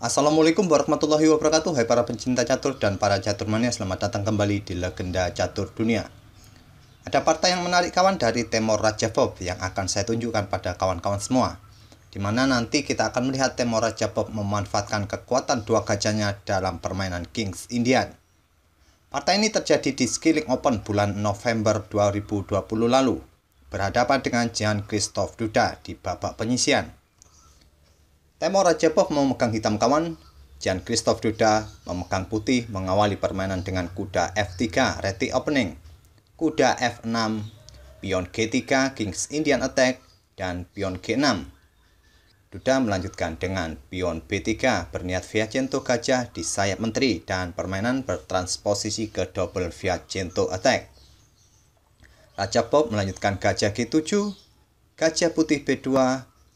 Assalamualaikum warahmatullahi wabarakatuh Hai para pencinta catur dan para catur mania Selamat datang kembali di Legenda Catur Dunia Ada partai yang menarik kawan dari Temor Bob Yang akan saya tunjukkan pada kawan-kawan semua Dimana nanti kita akan melihat Temor Bob memanfaatkan kekuatan dua gajahnya dalam permainan Kings Indian Partai ini terjadi di Skilling Open bulan November 2020 lalu Berhadapan dengan Jan Christophe Duda di babak penyisian Temor Rajapov memegang hitam kawan, Jan Christoph Duda memegang putih mengawali permainan dengan kuda F3 ready opening, kuda F6, pion G3 Kings Indian Attack, dan pion G6. Duda melanjutkan dengan pion B3 berniat Viacento gajah di sayap menteri dan permainan bertransposisi ke double Viacento attack. Raja Pop melanjutkan gajah G7, gajah putih B2,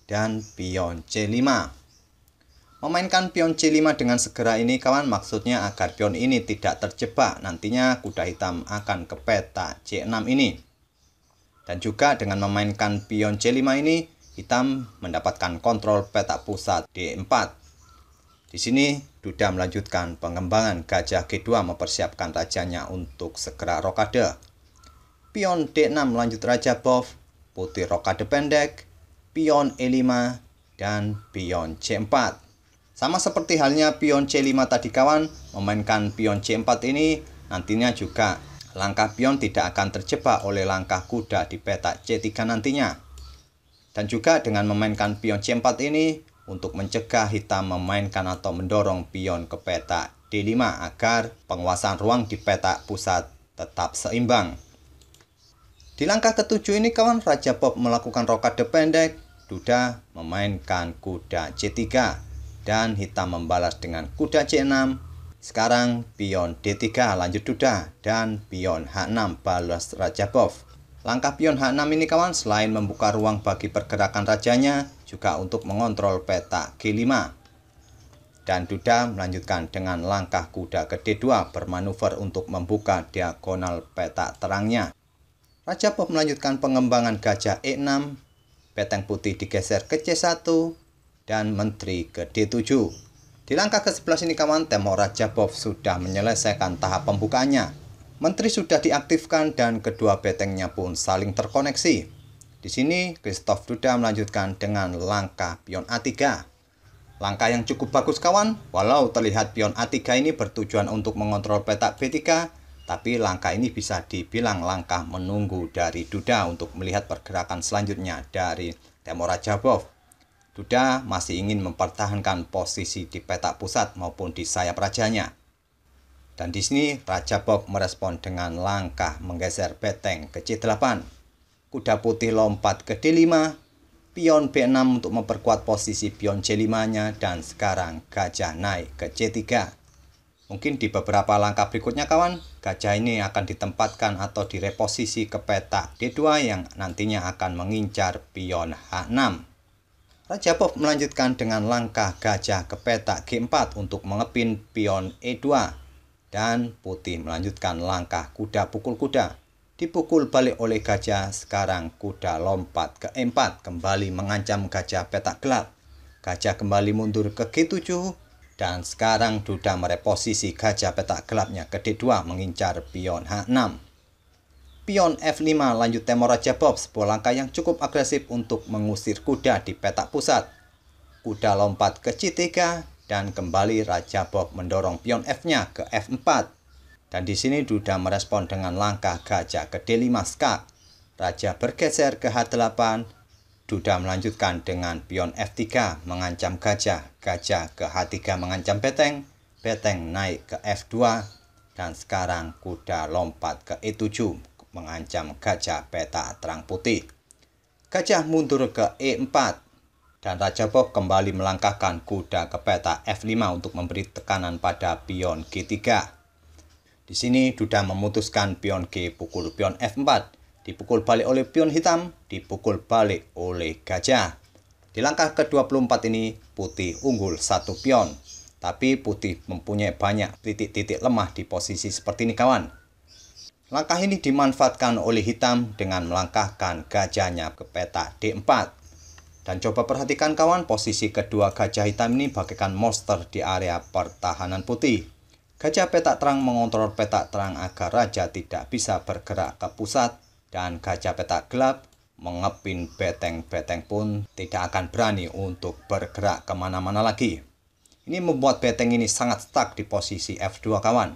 dan pion C5. Memainkan pion C5 dengan segera ini kawan maksudnya agar pion ini tidak terjebak nantinya kuda hitam akan ke peta C6 ini. Dan juga dengan memainkan pion C5 ini hitam mendapatkan kontrol peta pusat D4. Di sini Duda melanjutkan pengembangan gajah G2 mempersiapkan rajanya untuk segera rokade. Pion D6 lanjut raja buff, putih rokade pendek, pion E5, dan pion C4. Sama seperti halnya pion C5 tadi kawan, memainkan pion C4 ini nantinya juga langkah pion tidak akan terjebak oleh langkah kuda di petak C3 nantinya. Dan juga dengan memainkan pion C4 ini untuk mencegah hitam memainkan atau mendorong pion ke petak D5 agar penguasaan ruang di petak pusat tetap seimbang. Di langkah ketujuh ini kawan Raja Bob melakukan rokade pendek duda memainkan kuda C3 dan hitam membalas dengan kuda C6. Sekarang pion D3 lanjut duda dan pion H6 balas raja bov. Langkah pion H6 ini kawan selain membuka ruang bagi pergerakan rajanya juga untuk mengontrol peta G5. Dan duda melanjutkan dengan langkah kuda ke D2 bermanuver untuk membuka diagonal peta terangnya. Raja Bob melanjutkan pengembangan gajah E6 peteng putih digeser ke C1 dan menteri ke D7. Di langkah ke-11 ini kawan, Temora Jabov sudah menyelesaikan tahap pembukanya. Menteri sudah diaktifkan dan kedua betengnya pun saling terkoneksi. Di sini, Christoph Duda melanjutkan dengan langkah pion A3. Langkah yang cukup bagus kawan, walau terlihat pion A3 ini bertujuan untuk mengontrol petak B3, tapi langkah ini bisa dibilang langkah menunggu dari Duda untuk melihat pergerakan selanjutnya dari Jabov. Duda masih ingin mempertahankan posisi di peta pusat maupun di sayap rajanya. Dan di sini Raja Bob merespon dengan langkah menggeser beteng ke C8. Kuda putih lompat ke D5, pion B6 untuk memperkuat posisi pion C5-nya dan sekarang gajah naik ke C3. Mungkin di beberapa langkah berikutnya kawan, gajah ini akan ditempatkan atau direposisi ke peta D2 yang nantinya akan mengincar pion H6. Raja Bob melanjutkan dengan langkah gajah ke peta G4 untuk mengepin pion E2 dan putih melanjutkan langkah kuda pukul kuda. Dipukul balik oleh gajah, sekarang kuda lompat ke E4 kembali mengancam gajah peta gelap. Gajah kembali mundur ke G7 dan sekarang Duda mereposisi gajah petak gelapnya ke D2 mengincar pion H6. Pion F5 lanjut Temor Raja Bob sebuah langkah yang cukup agresif untuk mengusir kuda di petak pusat. Kuda lompat ke C3 dan kembali Raja Bob mendorong pion F-nya ke F4. Dan di sini Duda merespon dengan langkah gajah ke D5 skak. Raja bergeser ke H8 Duda melanjutkan dengan pion F3 mengancam gajah, gajah ke H3 mengancam peteng. Peteng naik ke F2, dan sekarang kuda lompat ke E7 mengancam gajah peta terang putih. Gajah mundur ke E4 dan Raja Bob kembali melangkahkan kuda ke peta F5 untuk memberi tekanan pada pion G3. Di sini Duda memutuskan pion G pukul pion F4 dipukul balik oleh pion hitam, dipukul balik oleh gajah. Di langkah ke-24 ini putih unggul satu pion. Tapi putih mempunyai banyak titik-titik lemah di posisi seperti ini kawan. Langkah ini dimanfaatkan oleh hitam dengan melangkahkan gajahnya ke peta D4. Dan coba perhatikan kawan posisi kedua gajah hitam ini bagaikan monster di area pertahanan putih. Gajah petak terang mengontrol petak terang agar raja tidak bisa bergerak ke pusat dan gajah petak gelap mengepin beteng-beteng pun tidak akan berani untuk bergerak kemana-mana lagi. Ini membuat beteng ini sangat stuck di posisi F2 kawan.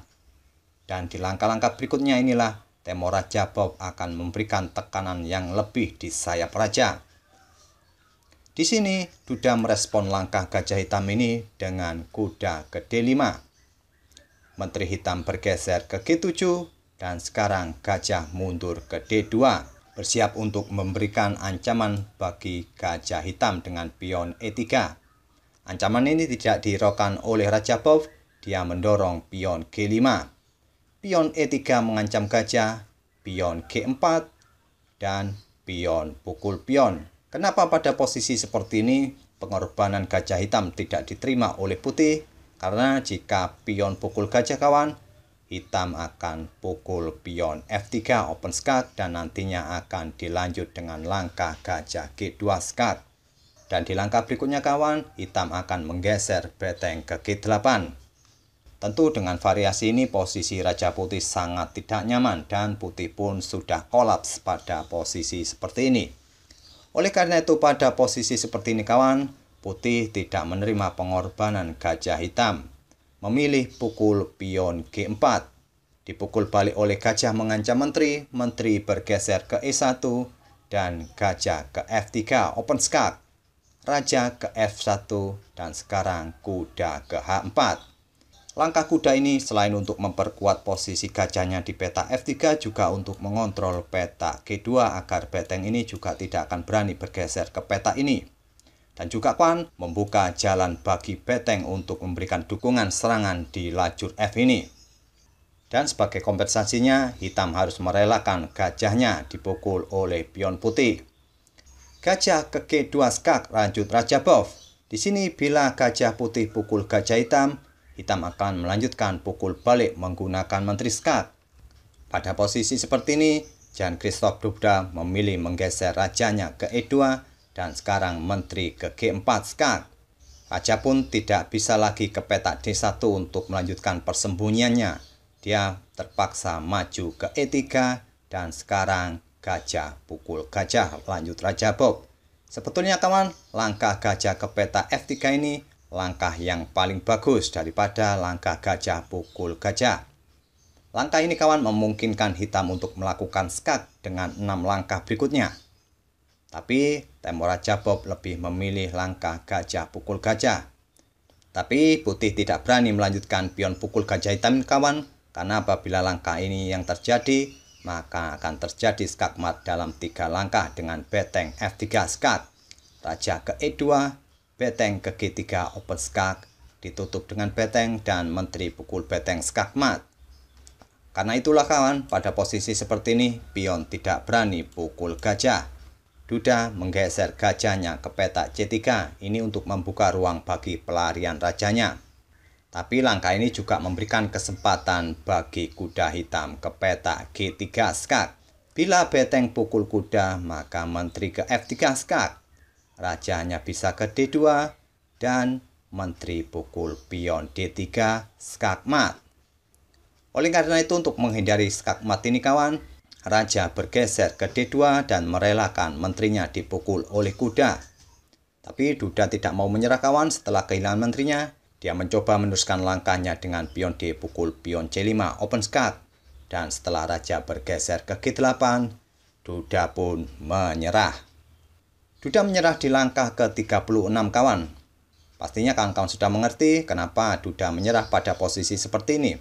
Dan di langkah-langkah berikutnya inilah Temo Raja Bob akan memberikan tekanan yang lebih di sayap Raja. Di sini, Duda merespon langkah gajah hitam ini dengan kuda ke D5. Menteri hitam bergeser ke G7 dan sekarang gajah mundur ke D2, bersiap untuk memberikan ancaman bagi gajah hitam dengan pion E3. Ancaman ini tidak dirokan oleh Raja Bov, dia mendorong pion G5. Pion E3 mengancam gajah, pion G4, dan pion pukul pion. Kenapa pada posisi seperti ini pengorbanan gajah hitam tidak diterima oleh putih? Karena jika pion pukul gajah kawan, hitam akan pukul pion F3 open skat dan nantinya akan dilanjut dengan langkah gajah G2 skat. Dan di langkah berikutnya kawan, hitam akan menggeser beteng ke G8. Tentu dengan variasi ini posisi Raja Putih sangat tidak nyaman dan Putih pun sudah kolaps pada posisi seperti ini. Oleh karena itu pada posisi seperti ini kawan, Putih tidak menerima pengorbanan gajah hitam memilih pukul pion G4. Dipukul balik oleh gajah mengancam menteri, menteri bergeser ke E1, dan gajah ke F3, open skak. Raja ke F1, dan sekarang kuda ke H4. Langkah kuda ini selain untuk memperkuat posisi gajahnya di peta F3 juga untuk mengontrol peta G2 agar beteng ini juga tidak akan berani bergeser ke peta ini dan juga Kwan membuka jalan bagi Beteng untuk memberikan dukungan serangan di lajur F ini. Dan sebagai kompensasinya, Hitam harus merelakan gajahnya dipukul oleh pion putih. Gajah ke G2 skak lanjut Raja Bov. Di sini bila gajah putih pukul gajah hitam, hitam akan melanjutkan pukul balik menggunakan menteri skak. Pada posisi seperti ini, Jan Christoph Dubda memilih menggeser rajanya ke E2 dan sekarang menteri ke G4 SKAT. Raja pun tidak bisa lagi ke petak D1 untuk melanjutkan persembunyiannya. Dia terpaksa maju ke E3 dan sekarang gajah pukul gajah lanjut Raja Bob. Sebetulnya kawan, langkah gajah ke peta F3 ini langkah yang paling bagus daripada langkah gajah pukul gajah. Langkah ini kawan memungkinkan hitam untuk melakukan skak dengan enam langkah berikutnya. Tapi Temora Jabob lebih memilih langkah gajah pukul gajah. Tapi putih tidak berani melanjutkan pion pukul gajah hitam kawan karena apabila langkah ini yang terjadi maka akan terjadi skakmat dalam tiga langkah dengan beteng F3 skak. Raja ke E2, beteng ke G3 open skak, ditutup dengan beteng dan menteri pukul beteng skakmat. Karena itulah kawan, pada posisi seperti ini, pion tidak berani pukul gajah. Duda menggeser gajahnya ke petak C3 ini untuk membuka ruang bagi pelarian rajanya. Tapi langkah ini juga memberikan kesempatan bagi kuda hitam ke petak G3 skak. Bila beteng pukul kuda, maka menteri ke F3 skak. Rajanya bisa ke D2 dan menteri pukul pion D3 skakmat. Oleh karena itu untuk menghindari skakmat ini kawan, Raja bergeser ke D2 dan merelakan menterinya dipukul oleh kuda. Tapi Duda tidak mau menyerah kawan setelah kehilangan menterinya. Dia mencoba meneruskan langkahnya dengan pion D pukul pion C5 open skat. Dan setelah Raja bergeser ke G8, Duda pun menyerah. Duda menyerah di langkah ke-36 kawan. Pastinya kawan-kawan sudah mengerti kenapa Duda menyerah pada posisi seperti ini.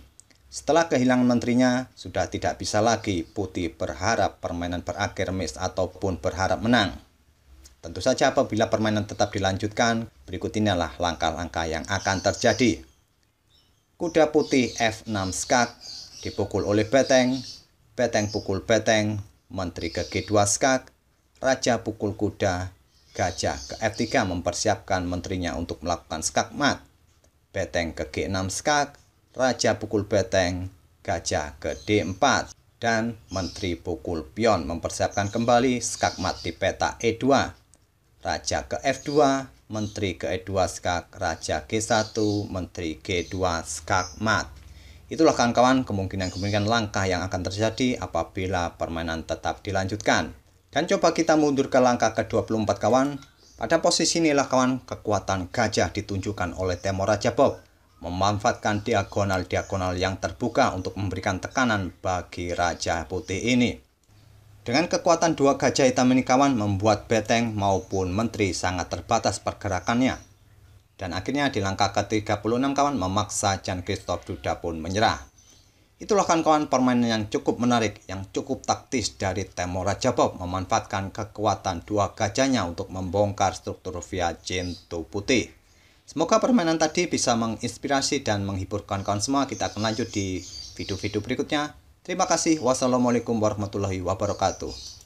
Setelah kehilangan menterinya, sudah tidak bisa lagi Putih berharap permainan berakhir miss ataupun berharap menang. Tentu saja apabila permainan tetap dilanjutkan, berikut inilah langkah-langkah yang akan terjadi. Kuda putih F6 skak, dipukul oleh beteng, beteng pukul beteng, menteri ke G2 skak, raja pukul kuda, gajah ke F3 mempersiapkan menterinya untuk melakukan skak mat, beteng ke G6 skak, Raja Pukul Beteng, Gajah ke d 4, dan Menteri Pukul Pion mempersiapkan kembali skakmat di peta E2. Raja ke F2, Menteri ke E2 skak, Raja G1, Menteri G2 skakmat. Itulah kawan-kawan kemungkinan-kemungkinan langkah yang akan terjadi apabila permainan tetap dilanjutkan. Dan coba kita mundur ke langkah ke-24 kawan. Pada posisi inilah kawan kekuatan gajah ditunjukkan oleh Temor Raja Bob memanfaatkan diagonal-diagonal yang terbuka untuk memberikan tekanan bagi Raja Putih ini. Dengan kekuatan dua gajah hitam ini kawan membuat Beteng maupun Menteri sangat terbatas pergerakannya. Dan akhirnya di langkah ke-36 kawan memaksa Jan Christoph Duda pun menyerah. Itulah kawan-kawan permainan yang cukup menarik, yang cukup taktis dari Temo Raja Bob memanfaatkan kekuatan dua gajahnya untuk membongkar struktur via Jento Putih. Semoga permainan tadi bisa menginspirasi dan menghibur kawan-kawan semua. Kita akan lanjut di video-video berikutnya. Terima kasih. Wassalamualaikum warahmatullahi wabarakatuh.